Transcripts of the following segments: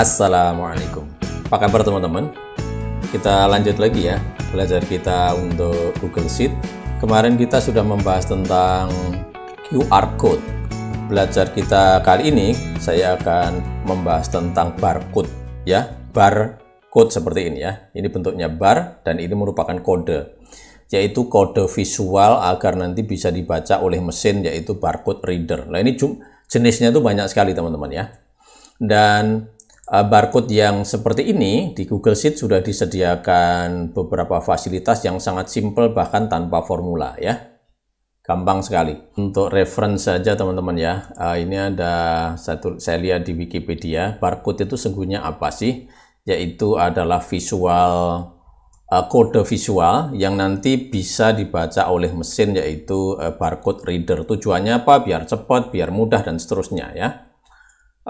Assalamualaikum. Apa kabar teman-teman? Kita lanjut lagi ya belajar kita untuk Google Sheet. Kemarin kita sudah membahas tentang QR code. Belajar kita kali ini saya akan membahas tentang barcode ya, barcode seperti ini ya. Ini bentuknya bar dan ini merupakan kode yaitu kode visual agar nanti bisa dibaca oleh mesin yaitu barcode reader. Nah, ini jenisnya tuh banyak sekali teman-teman ya. Dan Eh, barcode yang seperti ini di Google Sheet sudah disediakan beberapa fasilitas yang sangat simpel bahkan tanpa formula ya. Gampang sekali. Untuk reference saja teman-teman ya. Eh, ini ada satu saya lihat di Wikipedia, barcode itu sungguhnya apa sih? Yaitu adalah visual eh, kode visual yang nanti bisa dibaca oleh mesin yaitu barcode reader. Tujuannya apa? Biar cepat, biar mudah dan seterusnya ya.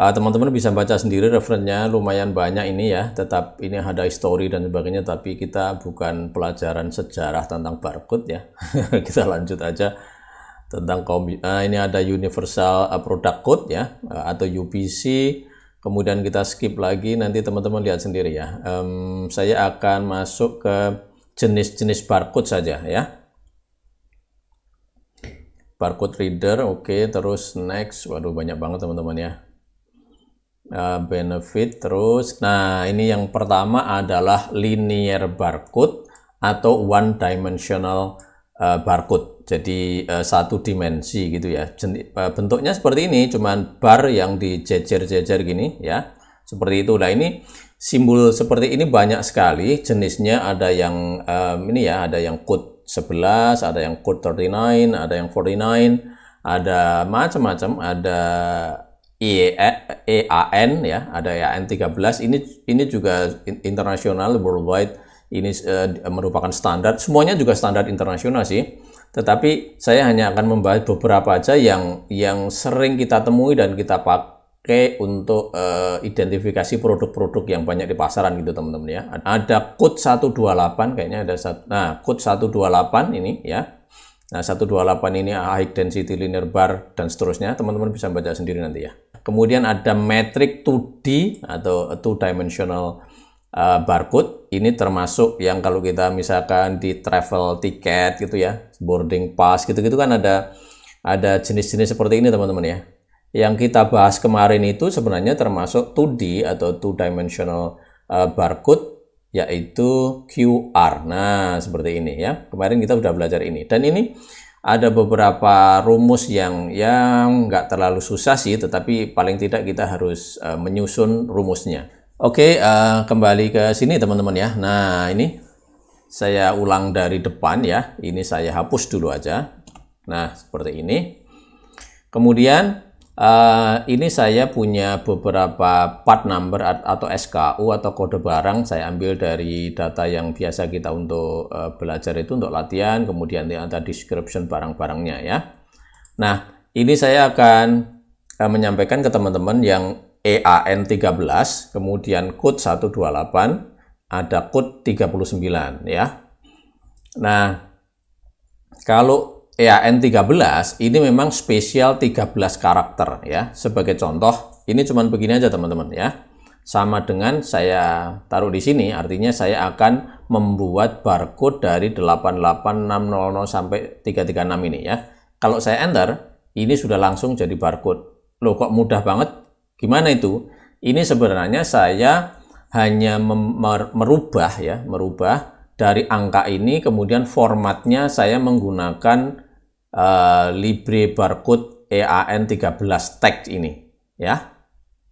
Ah, teman-teman uh, bisa baca sendiri referennya lumayan banyak ini ya tetap ini ada histori dan sebagainya tapi kita bukan pelajaran sejarah tentang barcode ya kita lanjut aja tentang uh, ini ada universal ah, product code ya uh, atau UPC kemudian kita skip lagi nanti teman-teman lihat sendiri ya um, saya akan masuk ke jenis-jenis barcode saja ya barcode reader oke okay. terus next waduh banyak banget teman-teman ya Eh, benefit terus. Nah, ini yang pertama adalah linear barcode atau one dimensional eh, barcode. Jadi eh, satu dimensi gitu ya. Bentuknya seperti ini, cuman bar yang dijejer-jejer gini ya. Seperti itu. Nah, ini simbol seperti ini banyak sekali jenisnya ada yang um, ini ya, ada yang code 11, ada yang code 39, ada yang 49, ada macam-macam, ada EAN ya, ada EAN 13 ini ini juga internasional worldwide ini uh, merupakan standar. Semuanya juga standar internasional sih. Tetapi saya hanya akan membahas beberapa aja yang yang sering kita temui dan kita pakai untuk uh, identifikasi produk-produk yang banyak di pasaran gitu teman-teman ya. Ada code 128 kayaknya ada satu. Nah, code 128 ini ya. Nah, 128 ini high density linear bar dan seterusnya teman-teman bisa baca sendiri nanti ya. Kemudian ada metric 2D atau two dimensional uh, barcode. Ini termasuk yang kalau kita misalkan di travel tiket gitu ya, boarding pass gitu-gitu kan ada ada jenis-jenis seperti ini teman-teman ya. Yang kita bahas kemarin itu sebenarnya termasuk 2D atau two dimensional uh, barcode yaitu QR. Nah, seperti ini ya. Kemarin kita sudah belajar ini. Dan ini ada beberapa rumus yang yang nggak terlalu susah sih, tetapi paling tidak kita harus uh, menyusun rumusnya. Oke, okay, uh, eh, kembali ke sini teman-teman ya. Nah ini saya ulang dari depan ya. Ini saya hapus dulu aja. Nah seperti ini. Kemudian Uh, ini saya punya beberapa part number atau SKU atau kode barang saya ambil dari data yang biasa kita untuk uh, belajar itu untuk latihan kemudian di ada description barang-barangnya ya. Nah ini saya akan uh, menyampaikan ke teman-teman yang EAN 13 kemudian code 128 ada code 39 ya. Nah kalau Ya, n 13 ini memang spesial 13 karakter ya. Sebagai contoh, ini cuman begini aja teman-teman ya. Sama dengan saya taruh di sini, artinya saya akan membuat barcode dari 88600 sampai 336 ini ya. Kalau saya enter, ini sudah langsung jadi barcode. Loh kok mudah banget? Gimana itu? Ini sebenarnya saya hanya merubah ya, merubah dari angka ini kemudian formatnya saya menggunakan Eh, Libre Barcode EAN13 tag ini ya.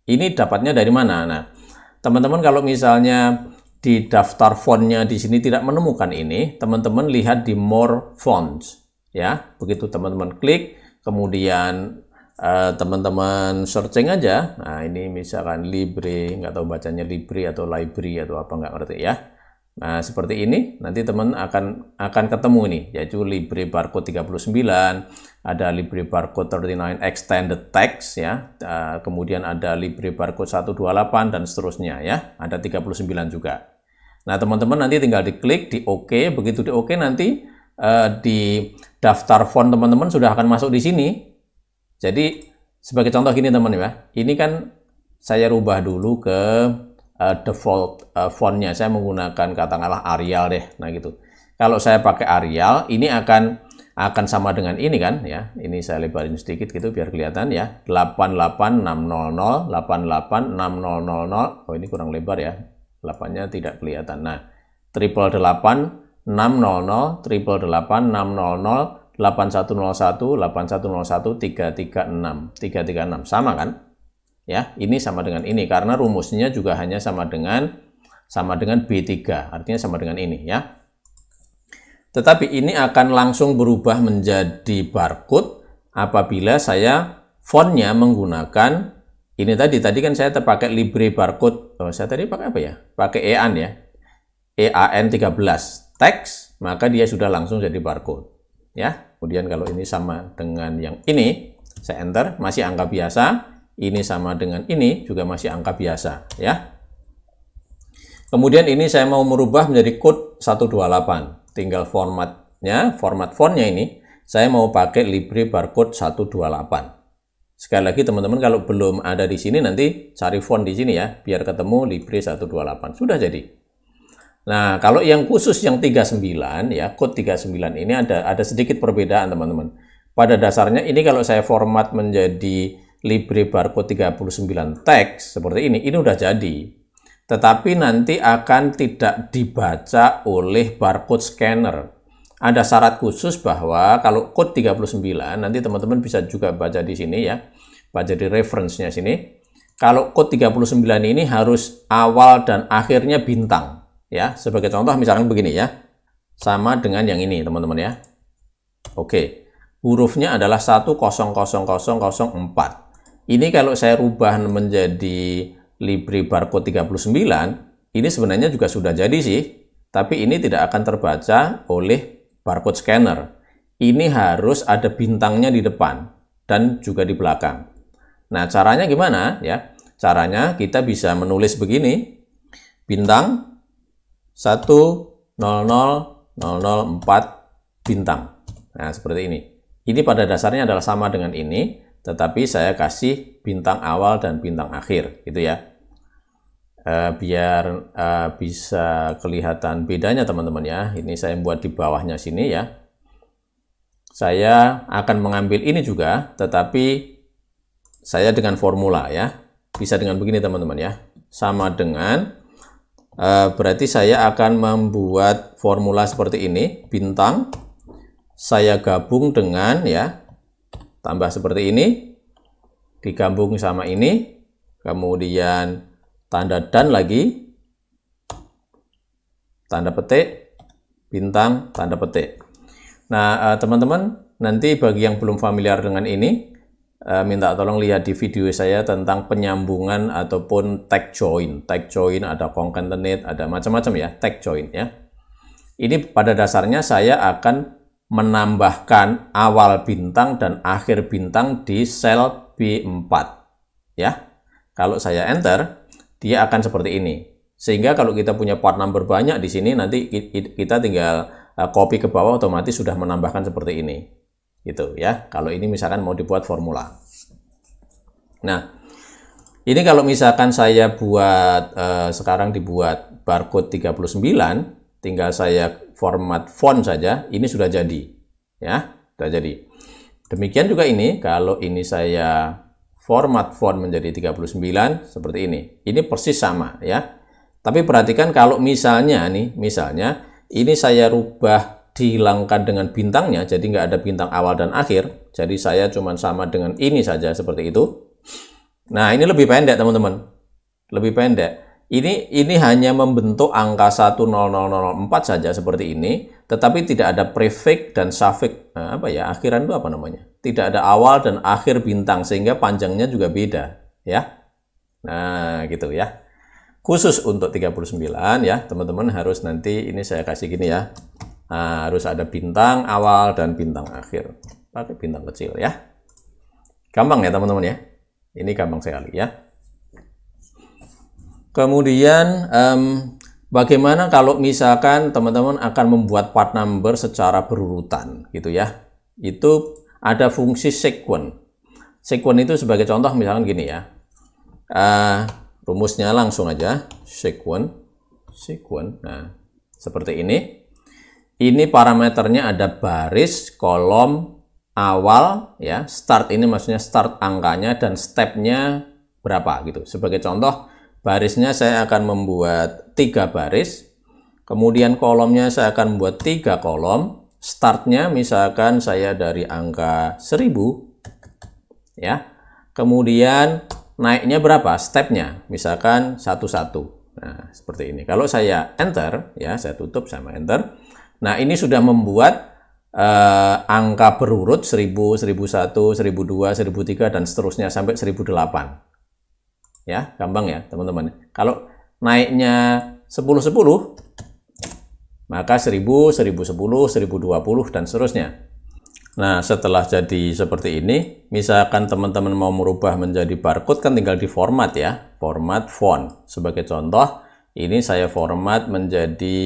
Ini dapatnya dari mana? Nah, teman-teman kalau misalnya di daftar fontnya di sini tidak menemukan ini, teman-teman lihat di more fonts ya. Begitu teman-teman klik, kemudian eh, teman-teman uh, searching aja. Nah, ini misalkan Libre, nggak tahu bacanya Libre atau Library atau apa nggak ngerti ya. Nah, seperti ini nanti teman akan akan ketemu nih, yaitu Libre Barcode 39, ada Libre Barcode 39 Extended Text ya, kemudian ada Libre Barcode 128 dan seterusnya ya, ada 39 juga. Nah, teman-teman nanti tinggal diklik di OK, begitu di OK nanti uh, di daftar font teman-teman sudah akan masuk di sini. Jadi sebagai contoh gini teman teman ya, ini kan saya rubah dulu ke uh, default uh, fontnya. Saya menggunakan katakanlah Arial deh, nah gitu. Kalau saya pakai Arial, ini akan akan sama dengan ini kan ya. Ini saya lebarin sedikit gitu biar kelihatan ya. nol nol Oh ini kurang lebar ya. 8-nya tidak kelihatan. Nah, triple nol nol triple tiga tiga 8101 8101 336 336 sama kan? ya ini sama dengan ini karena rumusnya juga hanya sama dengan sama dengan B3 artinya sama dengan ini ya tetapi ini akan langsung berubah menjadi barcode apabila saya fontnya menggunakan ini tadi tadi kan saya terpakai Libre barcode oh, saya tadi pakai apa ya pakai EAN ya EAN 13 teks maka dia sudah langsung jadi barcode ya kemudian kalau ini sama dengan yang ini saya enter masih angka biasa ini sama dengan ini juga masih angka biasa ya. Kemudian ini saya mau merubah menjadi code 128. Tinggal formatnya, format fontnya ini saya mau pakai Libre barcode 128. Sekali lagi teman-teman kalau belum ada di sini nanti cari font di sini ya biar ketemu Libre 128. Sudah jadi. Nah, kalau yang khusus yang 39 ya, code 39 ini ada ada sedikit perbedaan teman-teman. Pada dasarnya ini kalau saya format menjadi Libre barcode 39 teks seperti ini, ini udah jadi. Tetapi nanti akan tidak dibaca oleh barcode scanner. Ada syarat khusus bahwa kalau code 39, nanti teman-teman bisa juga baca di sini ya, baca di reference-nya sini. Kalau code 39 ini harus awal dan akhirnya bintang. ya. Sebagai contoh misalkan begini ya, sama dengan yang ini teman-teman ya. Oke, hurufnya adalah 100004 ini kalau saya rubah menjadi Libri barcode 39, ini sebenarnya juga sudah jadi sih, tapi ini tidak akan terbaca oleh barcode scanner. Ini harus ada bintangnya di depan dan juga di belakang. Nah, caranya gimana ya? Caranya kita bisa menulis begini. Bintang 100004 bintang. Nah, seperti ini. Ini pada dasarnya adalah sama dengan ini, tetapi saya kasih bintang awal dan bintang akhir gitu ya uh, biar uh, bisa kelihatan bedanya teman-teman ya ini saya buat di bawahnya sini ya saya akan mengambil ini juga tetapi saya dengan formula ya bisa dengan begini teman-teman ya sama dengan uh, berarti saya akan membuat formula seperti ini bintang saya gabung dengan ya tambah seperti ini, digabung sama ini, kemudian tanda dan lagi, tanda petik, bintang, tanda petik. Nah, eh, teman-teman, nanti bagi yang belum familiar dengan ini, eh, minta tolong lihat di video saya tentang penyambungan ataupun tag join. Tag join ada concatenate, ada macam-macam ya, tag join ya. Ini pada dasarnya saya akan menambahkan awal bintang dan akhir bintang di sel B4. Ya. Kalau saya enter, dia akan seperti ini. Sehingga kalau kita punya part number banyak di sini nanti kita tinggal e, copy ke bawah otomatis sudah menambahkan seperti ini. Gitu ya. Kalau ini misalkan mau dibuat formula. Nah, ini kalau misalkan saya buat eh, sekarang dibuat barcode 39, tinggal saya format font saja, ini sudah jadi. Ya, sudah jadi. Demikian juga ini, kalau ini saya format font menjadi 39, seperti ini. Ini persis sama ya. Tapi perhatikan kalau misalnya nih, misalnya ini saya rubah dihilangkan dengan bintangnya, jadi nggak ada bintang awal dan akhir. Jadi saya cuma sama dengan ini saja, seperti itu. Nah, ini lebih pendek teman-teman. Lebih pendek. Ini ini hanya membentuk angka 10004 saja seperti ini, tetapi tidak ada prefix dan suffix. Nah, apa ya? Akhiran itu apa namanya? Tidak ada awal dan akhir bintang sehingga panjangnya juga beda, ya. Nah, gitu ya. Khusus untuk 39 ya, teman-teman harus nanti ini saya kasih gini ya. Nah, harus ada bintang awal dan bintang akhir. Pakai bintang kecil ya. Gampang ya, teman-teman ya. Ini gampang sekali ya. Kemudian um, bagaimana kalau misalkan teman-teman akan membuat part number secara berurutan gitu ya. Itu ada fungsi sequence. Sequence itu sebagai contoh misalkan gini ya. Uh, rumusnya langsung aja sequence sequence. Nah, seperti ini. Ini parameternya ada baris, kolom, awal ya. Start ini maksudnya start angkanya dan stepnya berapa gitu. Sebagai contoh barisnya saya akan membuat tiga baris kemudian kolomnya saya akan buat tiga kolom startnya misalkan saya dari angka 1000 ya kemudian naiknya berapa stepnya misalkan satu-satu nah seperti ini kalau saya enter ya saya tutup sama enter nah ini sudah membuat eh, angka berurut 1000, 1001, 1002, 1003 dan seterusnya sampai 1008 ya gampang ya teman-teman kalau naiknya 10 10 maka 1000 1010 1020 dan seterusnya nah setelah jadi seperti ini misalkan teman-teman mau merubah menjadi barcode kan tinggal di format ya format font sebagai contoh ini saya format menjadi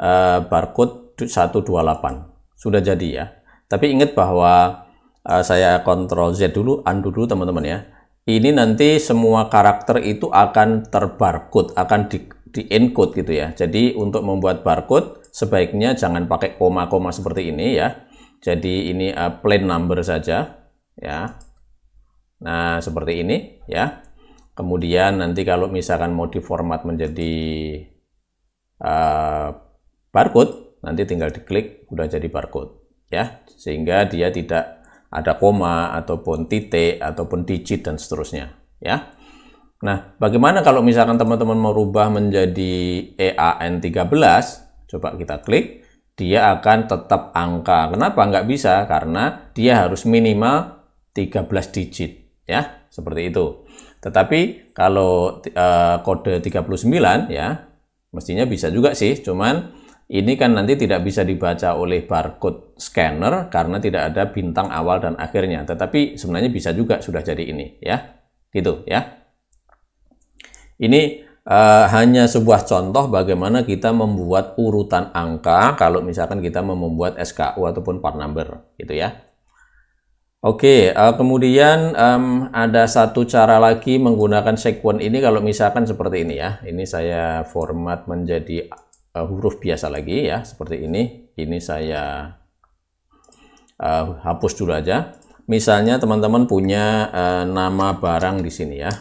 uh, barcode 128 sudah jadi ya tapi ingat bahwa uh, saya kontrol Z dulu undo dulu teman-teman ya ini nanti semua karakter itu akan terbarcode, akan di, di encode gitu ya. Jadi untuk membuat barcode sebaiknya jangan pakai koma-koma seperti ini ya. Jadi ini uh, plain number saja ya. Nah, seperti ini ya. Kemudian nanti kalau misalkan mau diformat menjadi uh, barcode, nanti tinggal diklik udah jadi barcode ya. Sehingga dia tidak ada koma ataupun titik ataupun digit dan seterusnya ya. Nah, bagaimana kalau misalkan teman-teman mau rubah menjadi EAN13? Coba kita klik, dia akan tetap angka. Kenapa nggak bisa? Karena dia harus minimal 13 digit ya, seperti itu. Tetapi kalau e, kode 39 ya, mestinya bisa juga sih, cuman ini kan nanti tidak bisa dibaca oleh barcode scanner karena tidak ada bintang awal dan akhirnya. Tetapi sebenarnya bisa juga sudah jadi ini ya. Gitu ya. Ini uh, hanya sebuah contoh bagaimana kita membuat urutan angka kalau misalkan kita membuat SKU ataupun part number gitu ya. Oke, okay, uh, eh, kemudian um, ada satu cara lagi menggunakan sekuen ini kalau misalkan seperti ini ya. Ini saya format menjadi uh, huruf biasa lagi ya seperti ini ini saya uh, hapus dulu aja misalnya teman-teman punya uh, nama barang di sini ya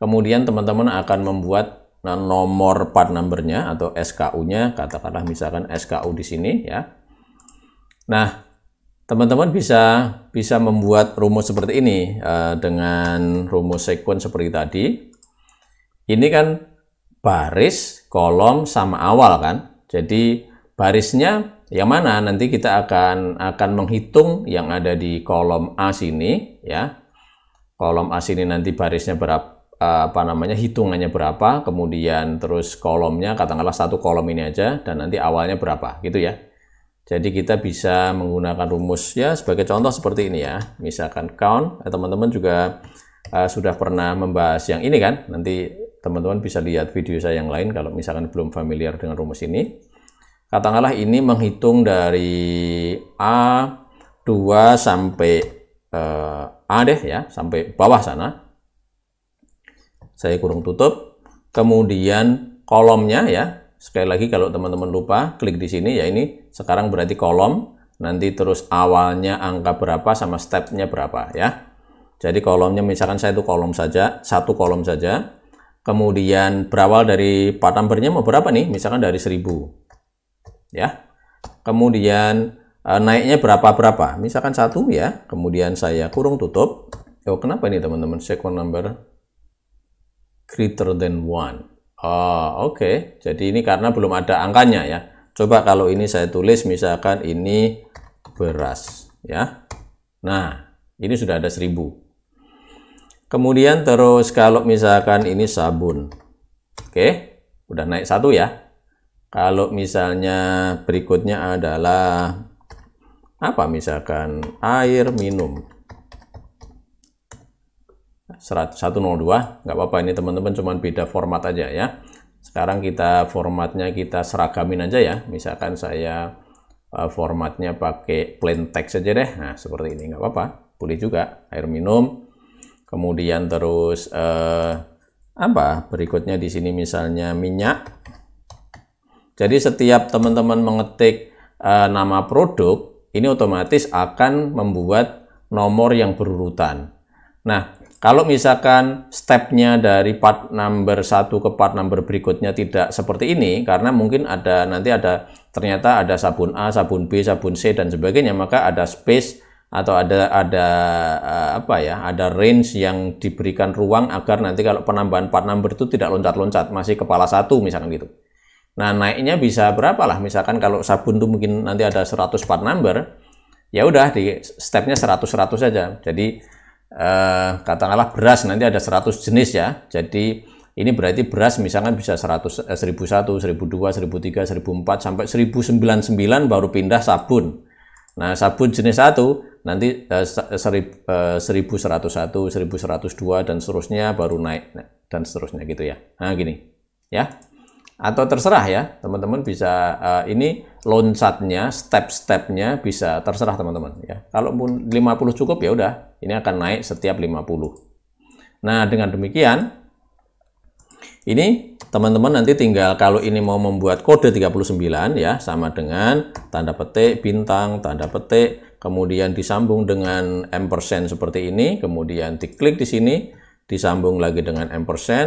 kemudian teman-teman akan membuat nomor part numbernya atau SKU-nya katakanlah misalkan SKU di sini ya nah teman-teman bisa bisa membuat rumus seperti ini uh, dengan rumus sequence seperti tadi ini kan baris, kolom sama awal kan. Jadi barisnya yang mana nanti kita akan akan menghitung yang ada di kolom A sini ya. Kolom A sini nanti barisnya berapa apa namanya hitungannya berapa, kemudian terus kolomnya katakanlah satu kolom ini aja dan nanti awalnya berapa gitu ya. Jadi kita bisa menggunakan rumus ya sebagai contoh seperti ini ya. Misalkan count, eh, teman-teman juga uh, sudah pernah membahas yang ini kan. Nanti teman-teman bisa lihat video saya yang lain kalau misalkan belum familiar dengan rumus ini. Katakanlah ini menghitung dari A2 sampai eh, A deh ya, sampai bawah sana. Saya kurung tutup. Kemudian kolomnya ya, sekali lagi kalau teman-teman lupa, klik di sini ya ini sekarang berarti kolom. Nanti terus awalnya angka berapa sama stepnya berapa ya. Jadi kolomnya misalkan saya itu kolom saja, satu kolom saja kemudian berawal dari part numbernya mau berapa nih misalkan dari 1000 ya kemudian eh, naiknya berapa-berapa misalkan satu ya kemudian saya kurung tutup oh kenapa ini teman-teman second number greater than one oh oke okay. jadi ini karena belum ada angkanya ya coba kalau ini saya tulis misalkan ini beras ya nah ini sudah ada 1000 Kemudian terus kalau misalkan ini sabun. Oke, udah naik satu ya. Kalau misalnya berikutnya adalah apa misalkan air minum. 102 nggak apa-apa ini teman-teman cuma beda format aja ya. Sekarang kita formatnya kita seragamin aja ya. Misalkan saya eh, formatnya pakai plain text aja deh. Nah, seperti ini nggak apa-apa. Boleh juga air minum kemudian terus eh, apa berikutnya di sini misalnya minyak jadi setiap teman-teman mengetik eh, nama produk ini otomatis akan membuat nomor yang berurutan nah kalau misalkan stepnya dari part number 1 ke part number berikutnya tidak seperti ini karena mungkin ada nanti ada ternyata ada sabun A, sabun B, sabun C dan sebagainya maka ada space atau ada ada eh, apa ya ada range yang diberikan ruang agar nanti kalau penambahan part number itu tidak loncat-loncat masih kepala satu misalkan gitu nah naiknya bisa berapa lah misalkan kalau sabun tuh mungkin nanti ada 100 part number ya udah di stepnya 100 100 saja jadi eh, katakanlah beras nanti ada 100 jenis ya jadi ini berarti beras misalkan bisa 100 eh, 1001 1002 1003 1004 sampai 1099 baru pindah sabun nah sabun jenis satu nanti eh, 1101, 1102 eh, eh, dan seterusnya baru naik dan seterusnya gitu ya. Nah, gini. Ya. Atau terserah ya, teman-teman bisa eh, ini loncatnya, step-stepnya bisa terserah teman-teman ya. Kalau 50 cukup ya udah, ini akan naik setiap 50. Nah, dengan demikian ini teman-teman nanti tinggal kalau ini mau membuat kode 39 ya sama dengan tanda petik bintang, tanda petik kemudian disambung dengan M% seperti ini, kemudian diklik di sini, disambung lagi dengan M%,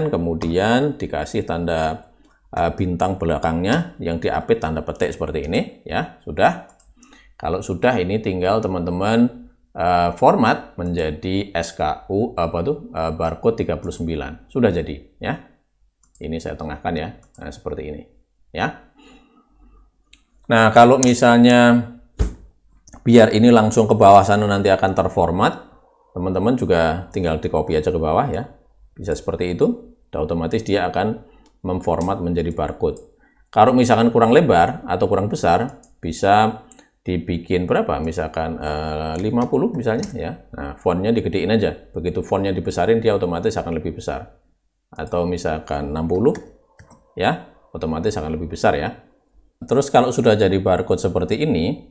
kemudian dikasih tanda eh, bintang belakangnya yang diapit tanda petik seperti ini, ya sudah. Kalau sudah ini tinggal teman-teman eh, format menjadi SKU apa tuh eh, barcode 39 sudah jadi ya ini saya tengahkan ya nah, seperti ini ya nah kalau misalnya biar ini langsung ke bawah sana nanti akan terformat teman-teman juga tinggal di copy aja ke bawah ya bisa seperti itu dan otomatis dia akan memformat menjadi barcode kalau misalkan kurang lebar atau kurang besar bisa dibikin berapa misalkan e, eh, 50 misalnya ya nah fontnya digedein aja begitu fontnya dibesarin dia otomatis akan lebih besar atau misalkan 60 ya otomatis akan lebih besar ya terus kalau sudah jadi barcode seperti ini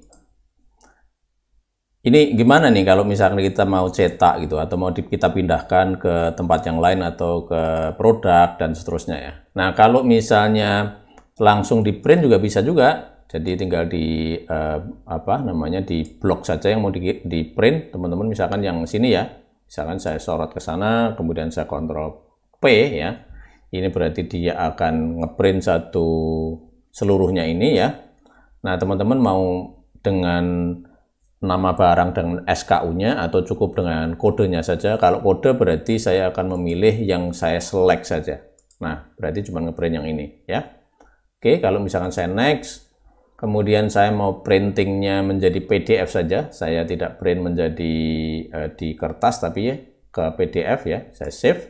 ini gimana nih kalau misalnya kita mau cetak gitu atau mau kita pindahkan ke tempat yang lain atau ke produk dan seterusnya ya. Nah kalau misalnya langsung di print juga bisa juga. Jadi tinggal di eh, apa namanya di blok saja yang mau di, di print teman-teman misalkan yang sini ya. Misalkan saya sorot ke sana, kemudian saya kontrol P ya. Ini berarti dia akan ngeprint satu seluruhnya ini ya. Nah teman-teman mau dengan nama barang dengan SKU-nya atau cukup dengan kodenya saja. Kalau kode berarti saya akan memilih yang saya select saja. Nah, berarti cuma ngeprint yang ini ya. Oke, kalau misalkan saya next, kemudian saya mau printingnya menjadi PDF saja. Saya tidak print menjadi eh, di kertas tapi ya, ke PDF ya. Saya save.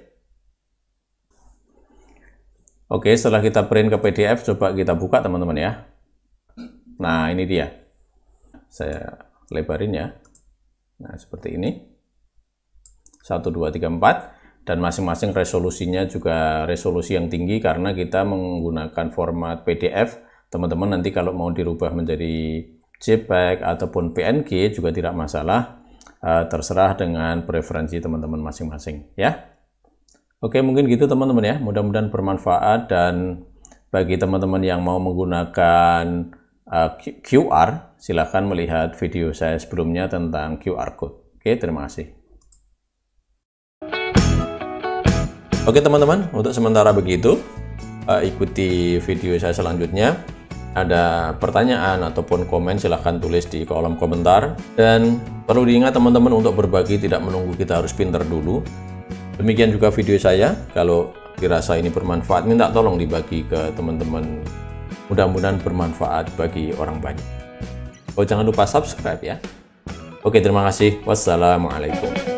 Oke, setelah kita print ke PDF, coba kita buka teman-teman ya. Nah, ini dia. Saya lebarin ya. Nah, seperti ini. 1, 2, 3, 4. Dan masing-masing resolusinya juga resolusi yang tinggi karena kita menggunakan format PDF. Teman-teman nanti kalau mau dirubah menjadi JPEG ataupun PNG juga tidak masalah. Eh, terserah dengan preferensi teman-teman masing-masing ya. Oke, mungkin gitu teman-teman ya. Mudah-mudahan bermanfaat dan bagi teman-teman yang mau menggunakan Eh, QR, silahkan melihat video saya sebelumnya tentang QR code. Oke, terima kasih. Oke teman-teman, untuk sementara begitu, eh, ikuti video saya selanjutnya. Ada pertanyaan ataupun komen silahkan tulis di kolom komentar. Dan perlu diingat teman-teman untuk berbagi tidak menunggu kita harus pinter dulu. Demikian juga video saya, kalau dirasa ini bermanfaat minta tolong dibagi ke teman-teman Mudah-mudahan bermanfaat bagi orang banyak. Oh, jangan lupa subscribe ya. Oke, terima kasih. Wassalamualaikum.